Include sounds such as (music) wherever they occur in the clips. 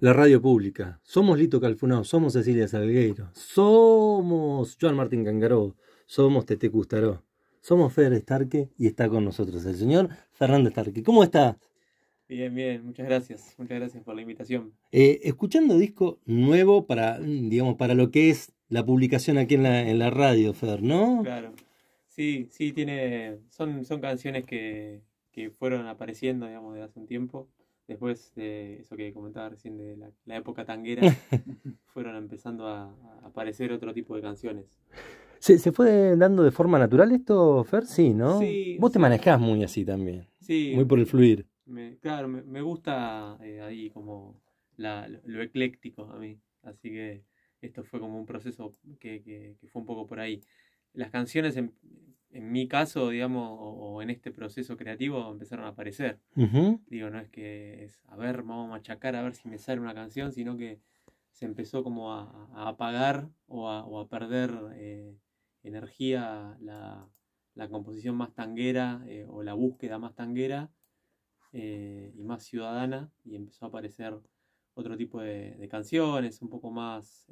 la radio pública. Somos Lito Calfunao, somos Cecilia Salgueiro, somos Joan Martín Cangaró, somos Tete Custaró, somos Fer Starque y está con nosotros el señor Fernando Starque. ¿Cómo estás? Bien, bien, muchas gracias, muchas gracias por la invitación. Eh, escuchando disco nuevo para, digamos, para lo que es la publicación aquí en la, en la radio, Fer, ¿no? Claro. Sí, sí, tiene. Son, son canciones que, que fueron apareciendo, digamos, de hace un tiempo Después de eso que comentaba recién de la, época tanguera, (laughs) (laughs) fueron empezando a, aparecer otro tipo de canciones. ¿Se, ¿Se, fue dando de forma natural esto, Fer? Sí, ¿no? Vos te manejás muy así también. Sí. Muy por el fluir. claro, me, gusta eh, ahí como lo, ecléctico a mí. Así que esto fue como un proceso que fue un poco por ahí. Las canciones, em, en mi caso, digamos, o, en este proceso creativo empezaron a aparecer. Digo, no es que es, a ver, vamos a machacar a ver si me sale una canción, sino que se empezó como a, apagar o a, perder eh, energía la, composición más tanguera eh, o la búsqueda más tanguera eh, y más ciudadana y empezó a aparecer otro tipo de, de canciones un poco más,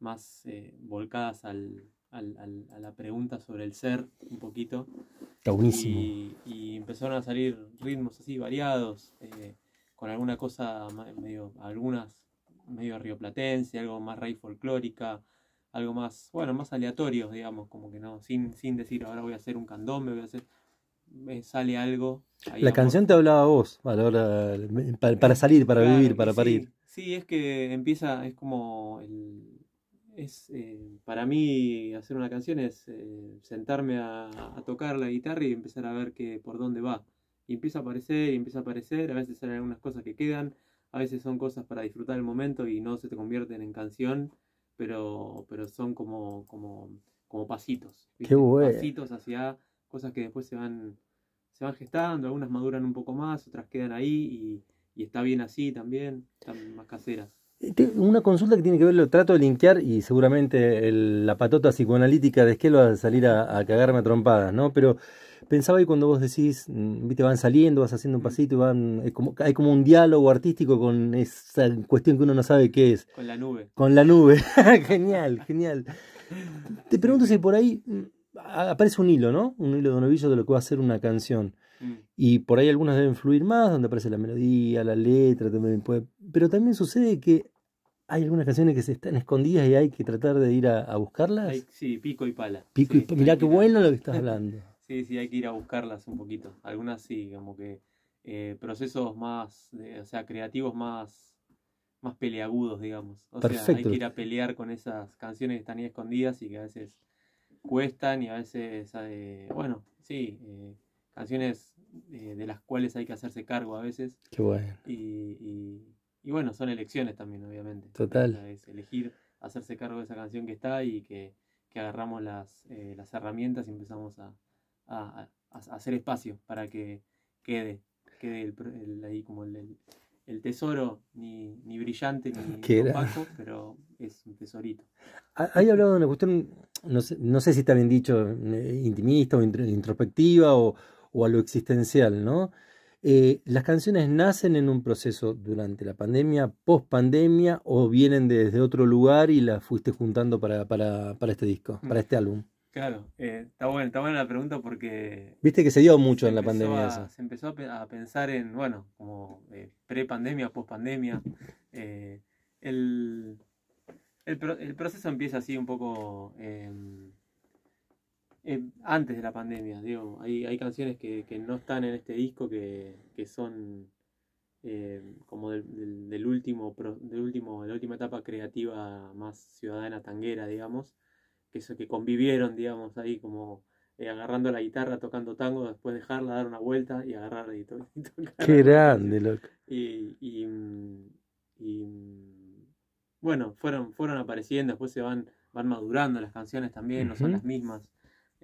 más volcadas al, a la pregunta sobre el ser un poquito. Está Y, empezaron a salir ritmos así variados, eh, con alguna cosa medio, algunas medio rioplatense, algo más rey folclórica, algo más, bueno, más aleatorios, digamos, como que no, sin, sin decir ahora voy a hacer un candombe, voy a hacer eh, sale algo. la canción te hablaba vos, para, salir, para vivir, para parir. Sí, es que empieza, es como el, es eh, para mí hacer una canción es eh, sentarme a, tocar la guitarra y empezar a ver que por dónde va. Y empieza a aparecer y empieza a aparecer, a veces salen algunas cosas que quedan, a veces son cosas para disfrutar el momento y no se te convierten en canción, pero, pero son como, como, pasitos. Qué pasitos hacia cosas que después se van, se van gestando, algunas maduran un poco más, otras quedan ahí y, y está bien así también, están más caseras. Una consulta que tiene que ver, lo trato de linkear y seguramente la patota psicoanalítica de Esquelo va a salir a, cagarme a trompadas, ¿no? Pero pensaba ahí cuando vos decís, mm, viste, van saliendo, vas haciendo un pasito van, hay como un diálogo artístico con esa cuestión que uno no sabe qué es. Con la nube. Con la nube. (laughs) genial, genial. Te pregunto si por ahí mm, aparece un hilo, ¿no? Un hilo de novillo de lo que va a ser una canción. Mm. Y por ahí algunas deben fluir más, donde aparece la melodía, la letra, también puede... pero también sucede que hay algunas canciones que se están escondidas y hay que tratar de ir a, buscarlas. sí, pico y pala. Pico Mirá qué bueno lo que estás hablando. (laughs) sí, sí, hay que ir a buscarlas un poquito. Algunas sí, como que eh, procesos más, o sea, creativos más, más peleagudos, digamos. O sea, hay que ir a pelear con esas canciones que están ahí escondidas y que a veces cuestan y a veces, eh, bueno, sí, eh, canciones de las cuales hay que hacerse cargo a veces. Qué bueno. y y bueno, son elecciones también, obviamente. Total. Es elegir, hacerse cargo de esa canción que está y que, agarramos las, eh, las herramientas y empezamos a, a, hacer espacio para que quede, quede el, ahí como el, tesoro, ni, ni brillante ni (laughs) opaco, pero es un tesorito. Hay hablado de una cuestión, no sé, no sé si está bien dicho, eh, intimista o introspectiva o, o a lo existencial, ¿no? Eh, las canciones nacen en un proceso durante la pandemia, post pandemia, o vienen desde otro lugar y las fuiste juntando para, este disco, para mm. este álbum. Claro, eh, está, buena, la pregunta porque... Viste que se dio mucho en la pandemia. Se empezó a, pensar en, bueno, como eh, pre-pandemia, post-pandemia. el, proceso empieza así un poco em, eh, antes de la pandemia, digo, hay, canciones que, no están en este disco que, son eh, como del, del, último, del último, de la última etapa creativa más ciudadana tanguera, digamos, que eso que convivieron, digamos, ahí como eh, agarrando la guitarra, tocando tango, después dejarla, dar una vuelta y agarrar y, (laughs) Qué grande, loco. Y, y, bueno, fueron, fueron apareciendo, después se van, van madurando las canciones también, no son las mismas.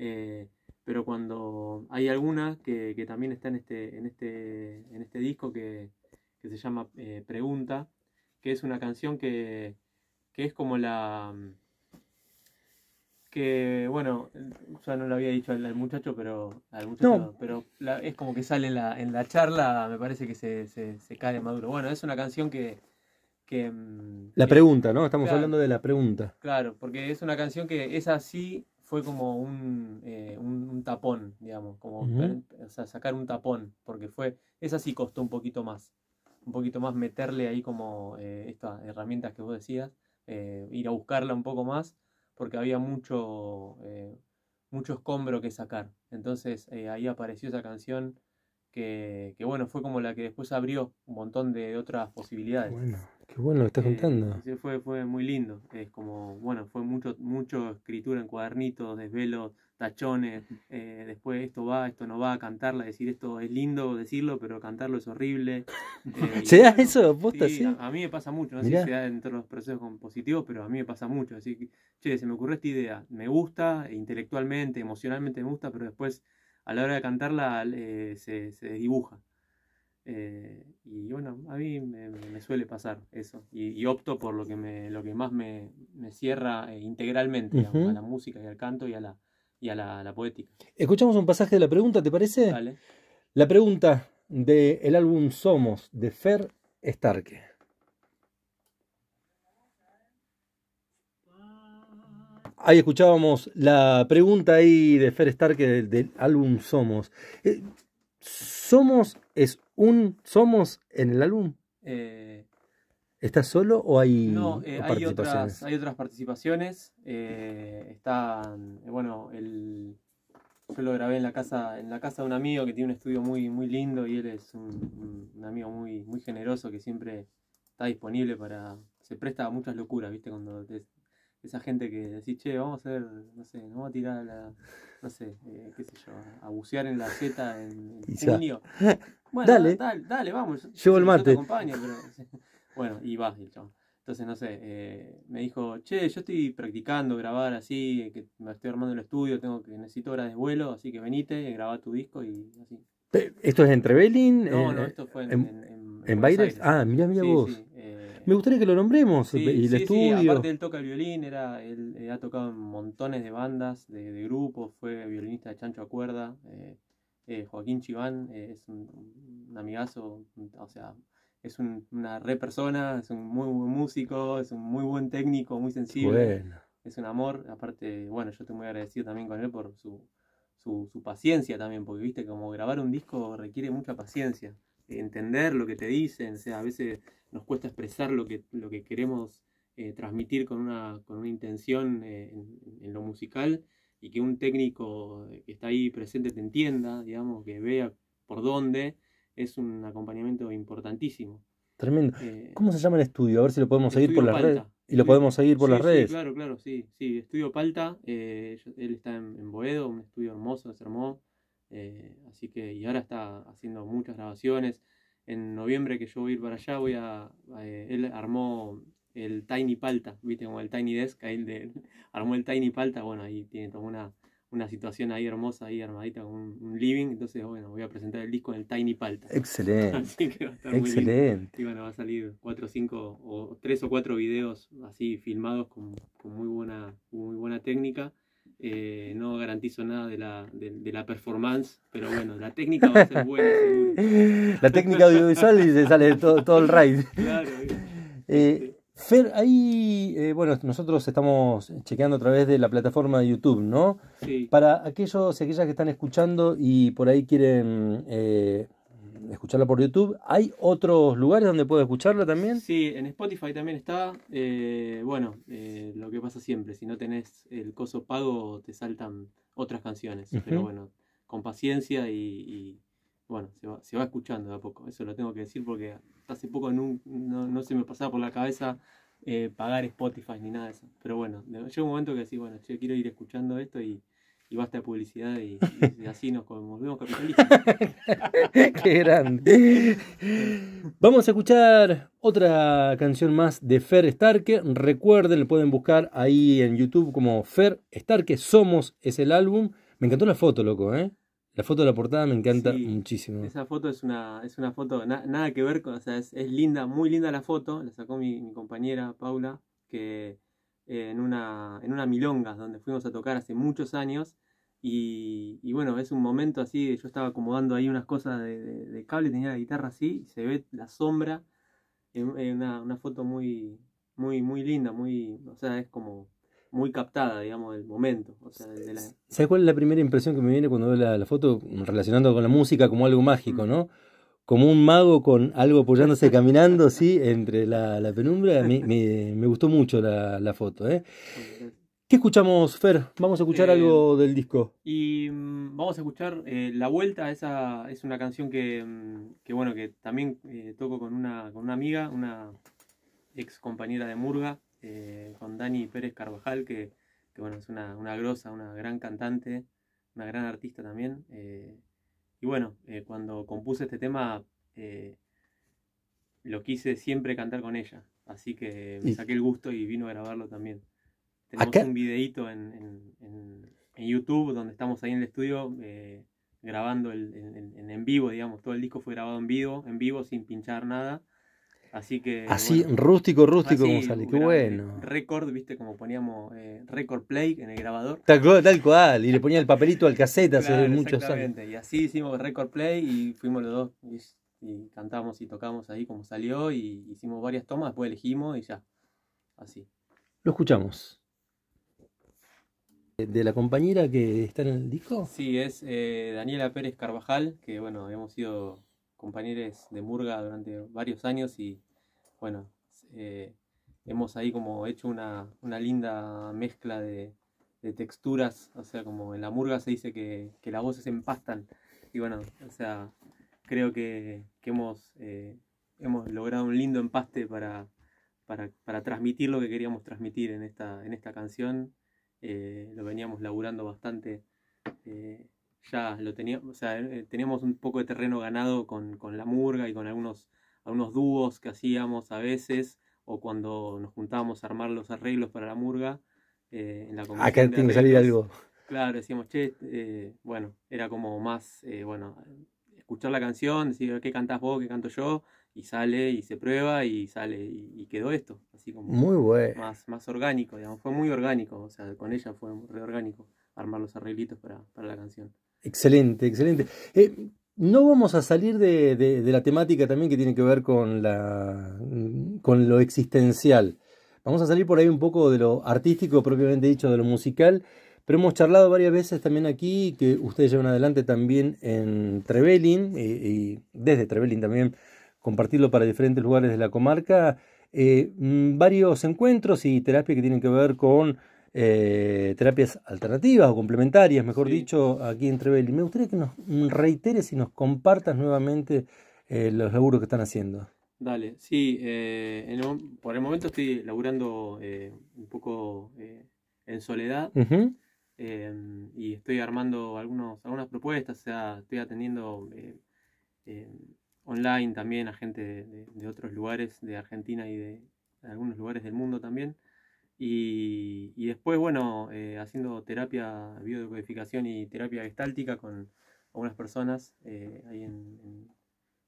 Eh, pero cuando hay alguna que, también está en este, en este, en este disco que, se llama eh, Pregunta, que es una canción que, es como la... Mm, que, bueno, ya no lo había dicho al, muchacho, pero, pero es como que sale en la, charla, me parece que se, cae maduro. Bueno, es una canción que... Mm, la pregunta, ¿no? Estamos hablando de la pregunta. Claro, porque es una canción que es así fue como eh, un, un, tapón, digamos, como o sea, sacar un tapón, porque fue, esa sí costó un poquito más, un poquito más meterle ahí como eh, estas herramientas que vos decías, eh, ir a buscarla un poco más, porque había mucho, mucho escombro que sacar. Entonces ahí apareció esa canción que, bueno, fue como la que después abrió un montón de otras posibilidades. Qué bueno lo que estás eh, contando. Fue, fue muy lindo. Es como, bueno, fue mucho, mucho escritura en cuadernitos, desvelos, tachones. Eh, después esto va, esto no va, cantarla, decir esto es lindo, decirlo, pero cantarlo es horrible. (laughs) Eh, ¿Se da eso? sí, A, mí me pasa mucho, no sé si se da dentro los procesos compositivos, pero a mí me pasa mucho. Así que, che, se me ocurrió esta idea. Me gusta, e intelectualmente, emocionalmente me gusta, pero después a la hora de cantarla se, se dibuja. Eh, y bueno, a mí me, suele pasar eso. Y, opto por lo que, me, lo que más me, cierra eh, integralmente, a la música y al canto y a, la, la, poética. Escuchamos un pasaje de la pregunta, ¿te parece? La pregunta del álbum Somos de Fer Starke. Ahí escuchábamos la pregunta ahí de Fer Starke del, álbum Somos. Eh, somos es un Somos en el álbum. Eh, ¿Estás solo o hay No, eh, hay, otras, participaciones. Eh, está bueno, el, yo lo grabé en la casa en la casa de un amigo que tiene un estudio muy muy lindo y él es un, amigo muy muy generoso que siempre está disponible para se presta a muchas locuras, ¿viste? Cuando te, esa gente que decís, che, vamos a hacer, no sé, nos vamos a tirar a la, no sé, eh, qué sé yo, a bucear en la seta en, en junio. (laughs) Bueno, dale. dale, vamos. Llevo el mate. te acompaño, pero, bueno, y vas, el Entonces, no sé, eh, me dijo, che, yo estoy practicando grabar así, eh, que me estoy armando el estudio, tengo que necesito horas de vuelo, así que venite, graba tu disco y así. ¿Esto es en Trevelin? No, no, eh, esto fue en, en, Ah, mirá, mira vos. Me gustaría que lo nombremos. y le Aparte, él toca el violín, era, él eh, ha tocado en montones de bandas, de, grupos, fue violinista de Chancho a Cuerda. Eh, eh, Joaquín Chiván es un, amigazo, o sea, es una re persona, es un muy buen músico, es un muy buen técnico, muy sensible. Es un amor. Aparte, bueno, yo estoy muy agradecido también con él por su, su, su, paciencia también, porque viste, como grabar un disco requiere mucha paciencia. Este, entender lo que te dicen, sea, a veces nos cuesta expresar lo que, lo que queremos eh, transmitir con una, con una intención eh, en, lo musical y que un técnico que está ahí presente te entienda, digamos, que vea por dónde, es un acompañamiento importantísimo. Tremendo. Eh, ¿Cómo se llama el estudio? A ver si lo podemos seguir por las redes. Y lo podemos seguir por las sí, redes. Claro, claro, sí, sí. Estudio Palta, él está en, en, Boedo, un estudio hermoso, se armó. Eh, así que, y ahora está haciendo muchas grabaciones. En noviembre que yo voy a ir para allá, voy a. Eh, él armó el Tiny Palta, viste, como el Tiny Desk, ahí de, (laughs) armó el Tiny Palta, bueno, ahí tiene toda una, una situación ahí hermosa, ahí armadita, con un, living, entonces, bueno, voy a presentar el disco en el Tiny Palta. Excelente. (laughs) Así que va a Excelente. y bueno, va a salir cuatro, cinco, o tres o cuatro videos así filmados con, con muy, buena, muy buena técnica. Eh, no garantizo nada de la, performance, pero bueno, la técnica va a ser buena, (laughs) La técnica audiovisual y se sale todo, el raid. Claro. (laughs) Eh. Eh, Fer, ahí, bueno, nosotros estamos chequeando a través de la plataforma de YouTube, ¿no? Para aquellos y aquellas que están escuchando y por ahí quieren escucharla por YouTube. ¿Hay otros lugares donde puedo escucharla también? Sí, en Spotify también está. Eh, bueno, eh, lo que pasa siempre, si no tenés el coso pago, te saltan otras canciones. Pero bueno, con paciencia y, bueno, se va, escuchando de a poco. Eso lo tengo que decir porque hace poco no, se me pasaba por la cabeza eh, pagar Spotify ni nada de eso. Pero bueno, llega un momento que decís, bueno, che, quiero ir escuchando esto y y basta de publicidad y, así nos volvemos capitalistas. (laughs) Qué grande. Vamos a escuchar otra canción más de Fer Starke. Recuerden, le pueden buscar ahí en YouTube como Fer Starke. Somos es el álbum. Me encantó la foto, loco, ¿eh? La foto de la portada me encanta muchísimo. Esa foto es una, es una foto, nada que ver con, o sea, es, linda, muy linda la foto. La sacó mi, mi compañera Paula, que eh, en, una, en milonga donde fuimos a tocar hace muchos años. Y, bueno, es un momento así, yo estaba acomodando ahí unas cosas de, cable, tenía la guitarra así, y se ve la sombra, en, una, foto muy, muy, muy linda, muy, o sea, es como muy captada, digamos, del momento. ¿Sabes cuál es la primera impresión que me viene cuando veo la, foto relacionando con la música como algo mágico, mm. no? como un mago con algo apoyándose caminando, sí, entre la, penumbra. Me, me, gustó mucho la, foto. ¿eh? ¿Qué escuchamos, Fer? Vamos a escuchar eh, algo del disco. Y mm, vamos a escuchar eh, La Vuelta, esa es una canción que, mm, bueno, que también eh, toco con una, con una amiga, una ex compañera de Murga, con Dani Pérez Carvajal, que, que bueno, es una, una, grosa, una gran cantante, una gran artista también. Y bueno, eh, cuando compuse este tema, eh, lo quise siempre cantar con ella. Así que me saqué el gusto y vino a grabarlo también. Tenemos un videíto en, YouTube donde estamos ahí en el estudio eh, grabando el, en, vivo, digamos. Todo el disco fue grabado en vivo, en vivo sin pinchar nada. Así que. Así, rústico, rústico como sale. Qué bueno. Record, viste, como poníamos eh, record play en el grabador. Tal, tal cual. Y le ponía el papelito al caseta hace muchos años. Y así hicimos record play y fuimos los dos y, cantamos y tocamos ahí como salió. Y hicimos varias tomas, después elegimos y ya. Así. Lo escuchamos. ¿De la compañera que está en el disco? Sí, es eh, Daniela Pérez Carvajal, que bueno, habíamos sido compañeros de Murga durante varios años y bueno, eh, hemos ahí como hecho una, linda mezcla de, texturas, o sea, como en la Murga se dice que, que las voces empastan y bueno, o sea, creo que, hemos, eh, hemos logrado un lindo empaste para, para, transmitir lo que queríamos transmitir en esta, en esta canción. Eh, lo veníamos laburando bastante ya lo teníamos, o sea, eh, teníamos un poco de terreno ganado con, la murga y con algunos, algunos dúos que hacíamos a veces, o cuando nos juntábamos a armar los arreglos para la murga. Eh, en la Acá tiene que salir algo. Claro, decíamos, che, eh, bueno, era como más, bueno, escuchar la canción, decir, ¿qué cantás vos? ¿Qué canto yo? Y sale y se prueba y sale y, quedó esto, así como muy bueno. más, más orgánico, digamos, fue muy orgánico, o sea, con ella fue re orgánico armar los arreglitos para la canción. Excelente, excelente. Eh, no vamos a salir de, la temática también que tiene que ver con, con lo existencial. Vamos a salir por ahí un poco de lo artístico propiamente dicho, de lo musical, pero hemos charlado varias veces también aquí, que ustedes llevan adelante también en Trevelin, eh, y desde Trevelin también compartirlo para diferentes lugares de la comarca, eh, mm, varios encuentros y terapias que tienen que ver con eh, terapias alternativas o complementarias, mejor dicho, aquí en Trevelli. Me gustaría que nos reiteres y nos compartas nuevamente eh, los laburos que están haciendo. Dale, sí, eh, por el momento estoy laburando un poco en soledad y estoy armando algunos, algunas propuestas, o sea, estoy atendiendo online también a gente de, otros lugares, de Argentina y de algunos lugares del mundo también. Y, después, bueno, eh, haciendo terapia biodecodificación y terapia gestáltica con algunas personas eh, ahí en,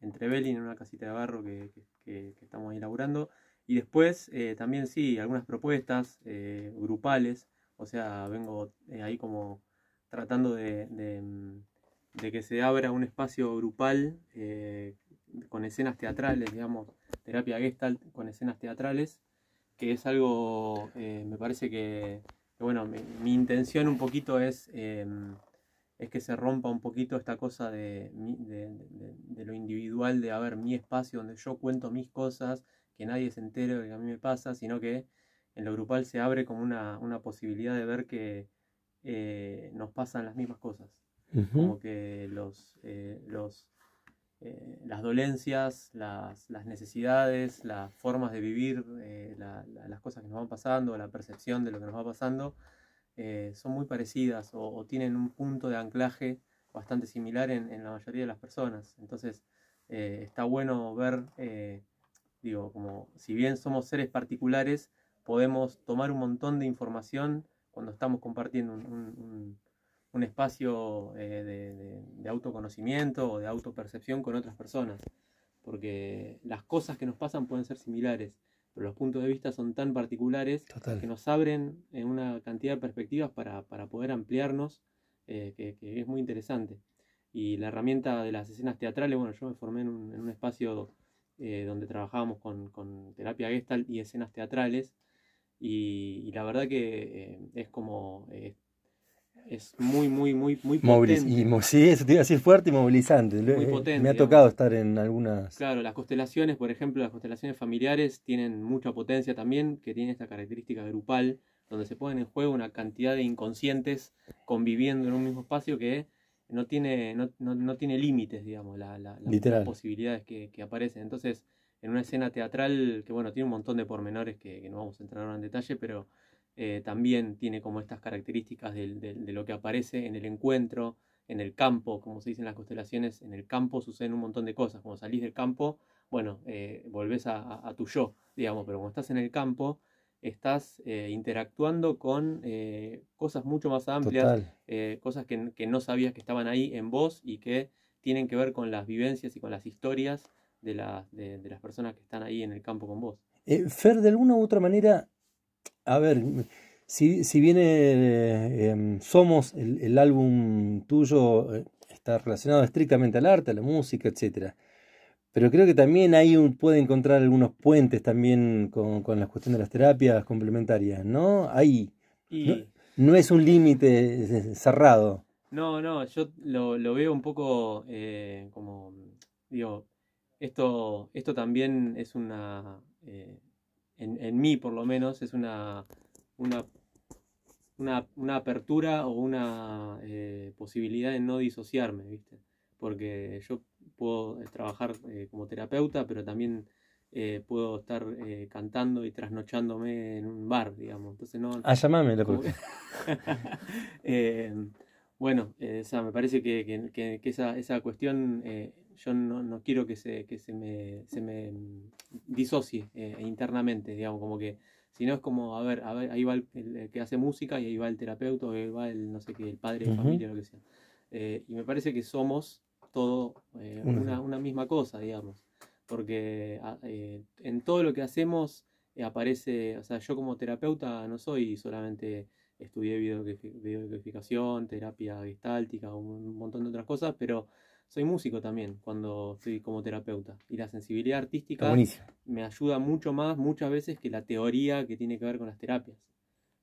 en, en, en una casita de barro que, estamos ahí laburando. Y después eh, también sí, algunas propuestas grupales, o sea, vengo ahí como tratando de, mm, de, que se abra un espacio grupal con escenas teatrales, digamos, terapia gestalt con escenas teatrales que es algo, eh, me parece que, bueno, mi, intención un poquito es, em, es que se rompa un poquito esta cosa de, lo individual, de haber mi espacio donde yo cuento mis cosas, que nadie se entere de lo que a mí me pasa, sino que en lo grupal se abre como una, posibilidad de ver que eh, nos pasan las mismas cosas. Como que los, eh, los eh, las dolencias, las, necesidades, las formas de vivir, eh, las cosas que nos van pasando, la percepción de lo que nos va pasando, eh, son muy parecidas o, tienen un punto de anclaje bastante similar en, la mayoría de las personas. Entonces, está bueno ver, digo, como si bien somos seres particulares, podemos tomar un montón de información cuando estamos compartiendo un un espacio eh, de, autoconocimiento o de autopercepción con otras personas, porque las cosas que nos pasan pueden ser similares, pero los puntos de vista son tan particulares que nos abren en una cantidad de perspectivas para, poder ampliarnos, eh, que, es muy interesante. Y la herramienta de las escenas teatrales, bueno, yo me formé en un, espacio eh, donde trabajábamos con, terapia gestal y escenas teatrales, y la verdad que es como es muy, muy, muy, muy potente. Y, sí, eso tiene fuerte y movilizante. Muy eh, potente, Me ha tocado estar en algunas. Claro, las constelaciones, por ejemplo, las constelaciones familiares tienen mucha potencia también, que tiene esta característica grupal, donde se ponen en juego una cantidad de inconscientes conviviendo en un mismo espacio que no tiene, no, no, tiene límites, digamos, la, las posibilidades que, que, aparecen. Entonces, en una escena teatral que, bueno, tiene un montón de pormenores que, que no vamos a entrar ahora en detalle, pero eh, también tiene como estas características de, lo que aparece en el encuentro, en el campo, como se dice en las constelaciones, en el campo suceden un montón de cosas. Cuando salís del campo, bueno, eh, volvés a, tu yo, digamos, pero cuando estás en el campo, estás eh, interactuando con cosas mucho más amplias, cosas que, no sabías que estaban ahí en vos y que tienen que ver con las vivencias y con las historias de, las personas que están ahí en el campo con vos. Fer, de alguna u otra manera, a ver, si, bien em, Somos, el, álbum tuyo eh, está relacionado estrictamente al arte, a la música, etc. pero creo que también ahí puede encontrar algunos puentes también con, la cuestión de las terapias complementarias, ¿no? Ahí. No, es un límite eh, cerrado. No, no, yo lo, veo un poco eh, como, digo, esto, esto también es una, en, mí por lo menos, es una, una, una, apertura o una eh, posibilidad de no disociarme, ¿viste? Porque yo puedo eh, trabajar eh, como terapeuta, pero también puedo estar cantando y trasnochándome en un bar, digamos. Entonces no. Ah, llamame, loco. (laughs) eh, bueno, sea, me parece que, que esa, esa, cuestión yo no, no quiero que se, que se, me, se me mm, disocie eh, internamente, digamos, como que, si no es como, a ver, a ver ahí va el, que hace música y ahí va el terapeuta, y ahí va el, no sé qué, el padre de familia, lo que sea. Eh, y me parece que somos todo eh, una, una, misma cosa, digamos, porque ah, en todo lo que hacemos aparece, o sea, yo como terapeuta no soy solamente estudié videografificación, terapia gestáltica, un montón de otras cosas, pero soy músico también cuando soy como terapeuta. Y la sensibilidad artística me ayuda mucho más muchas veces que la teoría que tiene que ver con las terapias.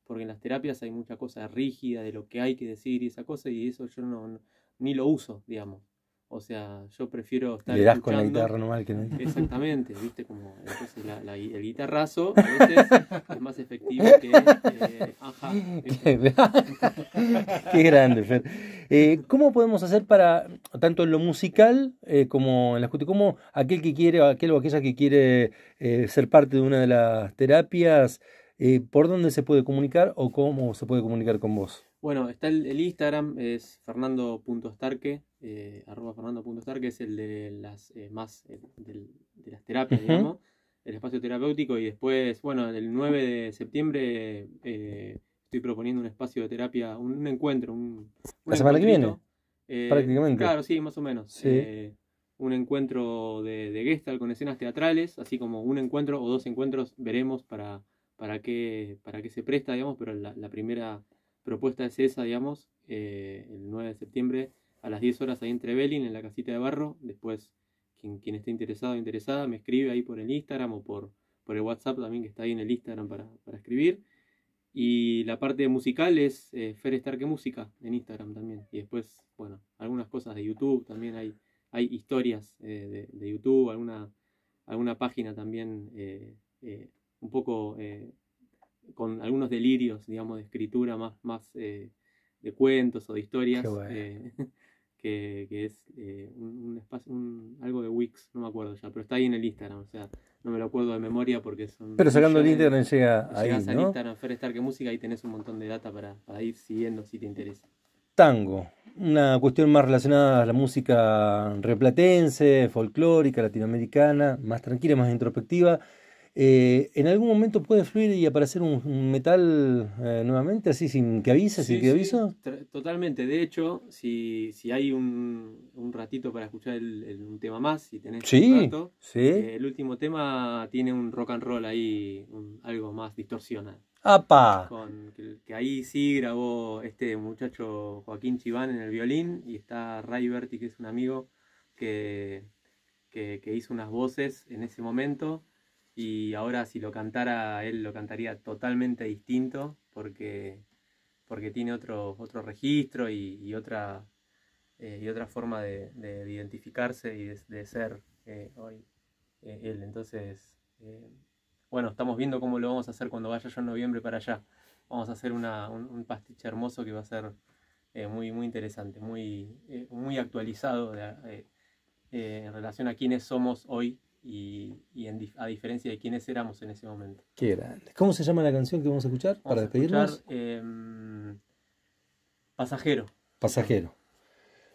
Porque en las terapias hay mucha cosa rígida de lo que hay que decir y esa cosa, y eso yo no ni lo uso, digamos. O sea, yo prefiero estar. escuchando das con la guitarra normal que no. Exactamente, viste como. la, el guitarrazo es más efectivo que. Eh, ajá. (laughs) Qué grande, Fer. Eh, ¿Cómo podemos hacer para, tanto en lo musical eh, como en la ¿Cómo aquel que quiere, aquel o aquella que quiere ser parte de una de las terapias, por dónde se puede comunicar o cómo se puede comunicar con vos? Bueno, está el, el Instagram, es fernando.starque, eh, que es el de las eh, más eh, de las terapias, el espacio terapéutico. Y después, bueno, el 9 de septiembre eh, estoy proponiendo un espacio de terapia, un, encuentro. Un, ¿La semana que viene? Prácticamente. Claro, sí, más o menos. un encuentro de, de Gestalt con escenas teatrales, así como un encuentro o dos encuentros, veremos para, para, qué, para qué se presta, digamos, pero la, la primera propuesta es esa, digamos, el 9 de septiembre a las 10 horas ahí entre Trevelin, en la casita de barro. Después, quien, quien esté interesado o interesada, me escribe ahí por el Instagram o por, por el WhatsApp también que está ahí en el Instagram para, para escribir. Y la parte musical es eh, Fer que Música en Instagram también. Y después, bueno, algunas cosas de YouTube también hay, hay historias eh, de, YouTube, alguna, alguna página también eh, eh un poco eh, con algunos delirios, digamos, de escritura más, más de cuentos o de historias. (laughs) que, es eh, un, espacio, algo de Wix, no me acuerdo ya, pero está ahí en el Instagram, o sea, no me lo acuerdo de memoria porque son... Pero sacando el Instagram llega ahí, Instagram, Fer que Música, ahí tenés un montón de data para ir siguiendo si te interesa. Tango, una cuestión más relacionada a la música replatense, folclórica, latinoamericana, más tranquila, más introspectiva. Eh, en algún momento puede fluir y aparecer un, metal eh, nuevamente, así sin que avise, sin que Totalmente, de hecho, si, si hay un, ratito para escuchar el, un tema más, si tenés sí, un eh, el último tema tiene un rock and roll ahí, algo más distorsionado. ¡Apa! Con, que, ahí sí grabó este muchacho Joaquín Chiván en el violín y está Ray Berti, que es un amigo que, que, que hizo unas voces en ese momento. Y ahora si lo cantara él lo cantaría totalmente distinto porque, porque tiene otro, otro registro y, otra, eh, y otra forma de, identificarse y de, ser eh, hoy eh, él. Entonces, bueno, estamos viendo cómo lo vamos a hacer cuando vaya yo en noviembre para allá. Vamos a hacer un, pastiche hermoso que va a ser muy, muy interesante, muy, muy actualizado en relación a quiénes somos hoy y, a diferencia de quienes éramos en ese momento. Qué grande. ¿Cómo se llama la canción que vamos a escuchar para despedirnos? Em, pasajero. Pasajero.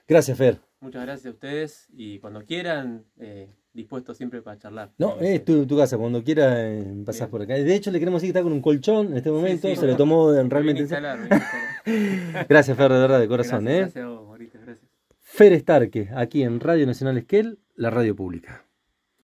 Gracias, Fer. Muchas gracias a ustedes y cuando quieran, eh, dispuesto siempre para charlar. No, es tu, casa, cuando quieras eh, pasás por acá. De hecho, le queremos decir que está con un colchón en este momento, se lo tomó realmente. (laughs) gracias, Fer, de verdad, de corazón. Gracias, ¿eh? a vos, gracias. Fer Starke, aquí en Radio Nacional Esquel, la radio pública.